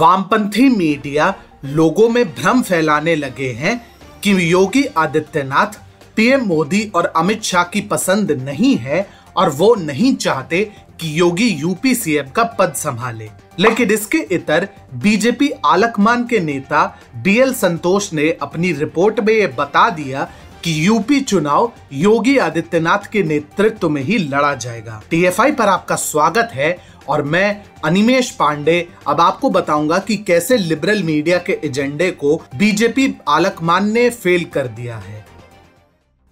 वामपंथी मीडिया लोगों में भ्रम फैलाने लगे हैं कि योगी आदित्यनाथ पीएम मोदी और अमित शाह की पसंद नहीं है और वो नहीं चाहते कि योगी यूपी सीएम का पद संभाले लेकिन इसके इतर बीजेपी आलकमान के नेता बीएल संतोष ने अपनी रिपोर्ट में ये बता दिया कि यूपी चुनाव योगी आदित्यनाथ के नेतृत्व में ही लड़ा जाएगा टीएफआई पर आपका स्वागत है और मैं अनिमेश पांडे अब आपको बताऊंगा कि कैसे लिबरल मीडिया के एजेंडे को बीजेपी आलकमान ने फेल कर दिया है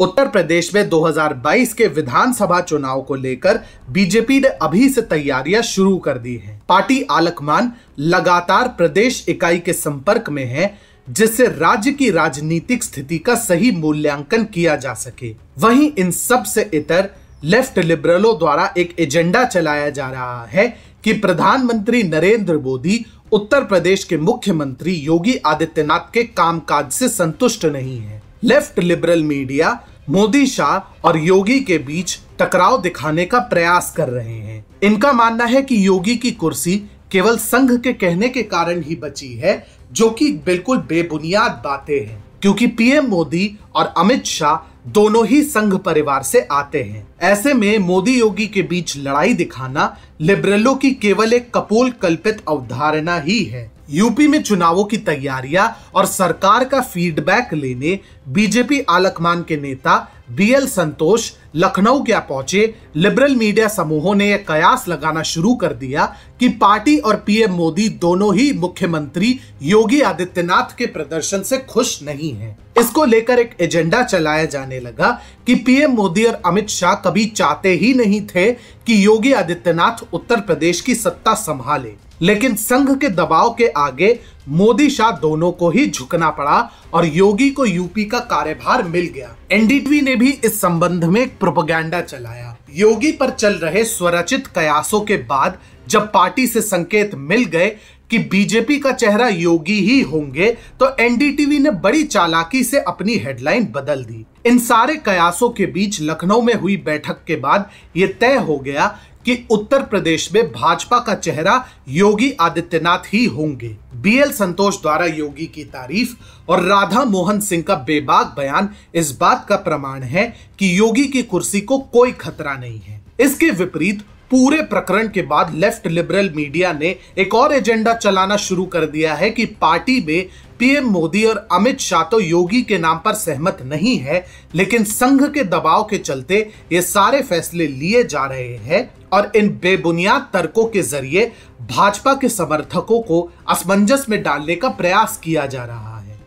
उत्तर प्रदेश में 2022 के विधानसभा चुनाव को लेकर बीजेपी ने अभी से तैयारियां शुरू कर दी हैं। पार्टी आलकमान लगातार प्रदेश इकाई के संपर्क में है जिससे राज्य की राजनीतिक स्थिति का सही मूल्यांकन किया जा सके वहीं इन सब से इतर लेफ्ट लिबरलों द्वारा एक एजेंडा चलाया जा रहा है कि प्रधानमंत्री नरेंद्र मोदी उत्तर प्रदेश के मुख्यमंत्री योगी आदित्यनाथ के कामकाज से संतुष्ट नहीं है left liberal media Modi Shah और योगी के बीच टकराव दिखाने का प्रयास कर रहे हैं इनका मानना है कि योगी की कुर्सी केवल संघ के कहने के कारण ही बची है जो कि बिल्कुल बेबुनियाद बातें हैं क्योंकि पीएम मोदी और अमित शाह दोनों ही संघ परिवार से आते हैं ऐसे में मोदी योगी के बीच लड़ाई दिखाना लिबरलों की केवल एक कपोल कल्पित अवधारणा ही है यूपी में चुनावों की तैयारियां और सरकार का फीडबैक लेने बीजेपी आलकमान के नेता बीएल संतोष लखनऊ क्या पहुंचे लिबरल मीडिया समूहों ने यह कयास लगाना शुरू कर दिया कि पार्टी और पीएम मोदी दोनों ही मुख्यमंत्री योगी आदित्यनाथ के प्रदर्शन से खुश नहीं हैं। इसको लेकर एक एजेंडा चलाया जाने लगा कि पीएम मोदी और अमित शाह कभी चाहते ही नहीं थे कि योगी आदित्यनाथ उत्तर प्रदेश की सत्ता संभाले लेकिन संघ के दबाव के आगे मोदी शाह दोनों को ही झुकना पड़ा और योगी को यूपी का कार्यभार मिल गया एनडीटीवी ने भी इस संबंध में एक प्रोपगैंडा चलाया योगी पर चल रहे स्वरचित कयासों के बाद जब पार्टी से संकेत मिल गए कि बीजेपी का चेहरा योगी ही होंगे तो एनडीटीवी ने बड़ी चालाकी से अपनी हेडलाइन बदल दी इन सारे कयासों के बीच लखनऊ में हुई बैठक के बाद यह तय हो गया कि उत्तर प्रदेश में भाजपा का चेहरा योगी आदित्यनाथ ही होंगे बीएल संतोष द्वारा योगी की तारीफ और राधा मोहन सिंह का बेबाक बयान इस बात का प्रमाण है कि योगी की कुर्सी को कोई खतरा नहीं है इसके विपरीत पूरे प्रकरण के बाद लेफ्ट लिबरल मीडिया ने एक और एजेंडा चलाना शुरू कर दिया है कि पार्टी में पीएम मोदी और अमित शाह तो योगी के नाम पर सहमत नहीं है लेकिन संघ के दबाव के चलते ये सारे फैसले लिए जा रहे हैं और इन बेबुनियाद तर्कों के जरिए भाजपा के समर्थकों को असमंजस में डालने का प्रयास किया जा रहा है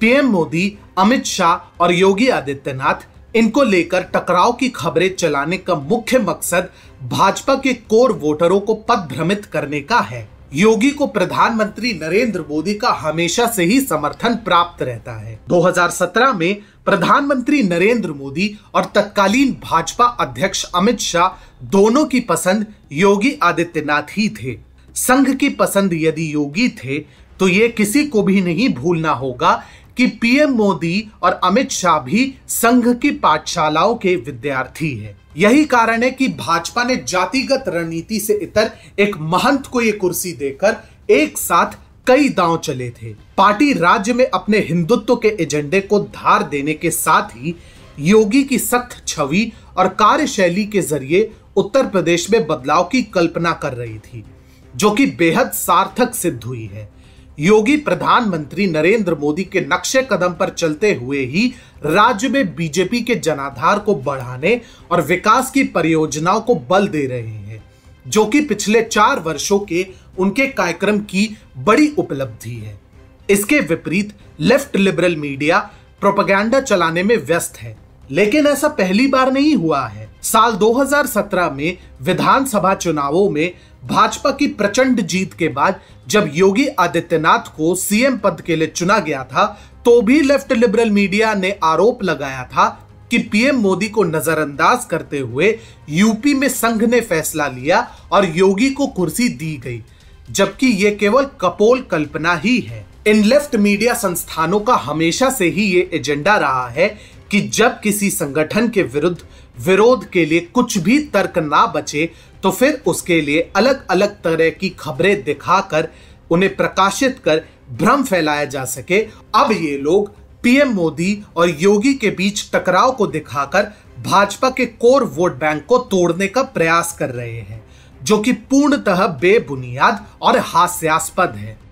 पीएम मोदी अमित शाह और योगी आदित्यनाथ इनको लेकर टकराव की खबरें चलाने का मुख्य मकसद भाजपा के कोर वोटरों को पद भ्रमित करने का है योगी को प्रधानमंत्री नरेंद्र मोदी का हमेशा से ही समर्थन प्राप्त रहता है 2017 में प्रधानमंत्री नरेंद्र मोदी और तत्कालीन भाजपा अध्यक्ष अमित शाह दोनों की पसंद योगी आदित्यनाथ ही थे संघ की पसंद यदि योगी थे तो ये किसी को भी नहीं भूलना होगा कि पीएम मोदी और अमित शाह भी संघ की पाठशालाओं के विद्यार्थी हैं यही कारण है कि भाजपा ने जातिगत रणनीति से इतर एक महंत को ये कुर्सी देकर एक साथ कई दांव चले थे पार्टी राज्य में अपने हिंदुत्व के एजेंडे को धार देने के साथ ही योगी की सख्त छवि और कार्यशैली के जरिए उत्तर प्रदेश में बदलाव की कल्पना कर रही थी जो कि बेहद सार्थक सिद्ध हुई है योगी प्रधानमंत्री नरेंद्र मोदी के नक्शे कदम पर चलते हुए ही राज्य में बीजेपी के जनाधार को बढ़ाने और विकास की परियोजनाओं को बल दे रहे हैं जो कि पिछले चार वर्षों के उनके कार्यक्रम की बड़ी उपलब्धि है इसके विपरीत लेफ्ट लिबरल मीडिया प्रोपागैंडा चलाने में व्यस्त है लेकिन ऐसा पहली बार नहीं हुआ है साल 2017 में विधानसभा चुनावों में भाजपा की प्रचंड जीत के बाद जब योगी आदित्यनाथ को सीएम पद के लिए चुना गया था तो भी लेफ्ट लिबरल मीडिया ने आरोप लगाया था कि पीएम मोदी को नजरअंदाज करते हुए यूपी में संघ ने फैसला लिया और योगी को कुर्सी दी गई जबकि ये केवल कपोल कल्पना ही है इन लेफ्ट मीडिया संस्थानों का हमेशा से ही ये एजेंडा रहा है कि जब किसी संगठन के विरुद्ध विरोध के लिए कुछ भी तर्क ना बचे तो फिर उसके लिए अलग अलग तरह की खबरें दिखाकर उन्हें प्रकाशित कर भ्रम फैलाया जा सके अब ये लोग पीएम मोदी और योगी के बीच टकराव को दिखाकर भाजपा के कोर वोट बैंक को तोड़ने का प्रयास कर रहे हैं जो कि पूर्णतः बेबुनियाद और हास्यास्पद है